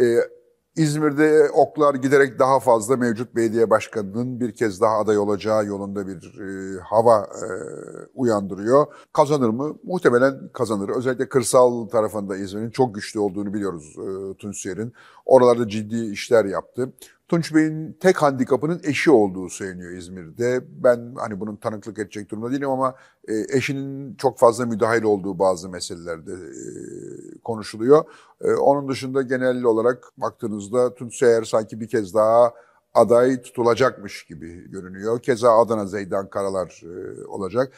E, İzmir'de oklar giderek daha fazla mevcut belediye başkanının bir kez daha aday olacağı yolunda bir e, hava e, uyandırıyor. Kazanır mı? Muhtemelen kazanır. Özellikle kırsal tarafında İzmir'in çok güçlü olduğunu biliyoruz e, Tunçer'in. Oralarda ciddi işler yaptı. Tunç Bey'in tek handikapının eşi olduğu söyleniyor İzmir'de. Ben hani bunun tanıklık edecek durumda değilim ama e, eşinin çok fazla müdahil olduğu bazı meselelerde e, konuşuluyor. Ee, onun dışında genel olarak baktığınızda Tunçer sanki bir kez daha aday tutulacakmış gibi görünüyor. Keza Adana Zeydan Karalar e, olacak.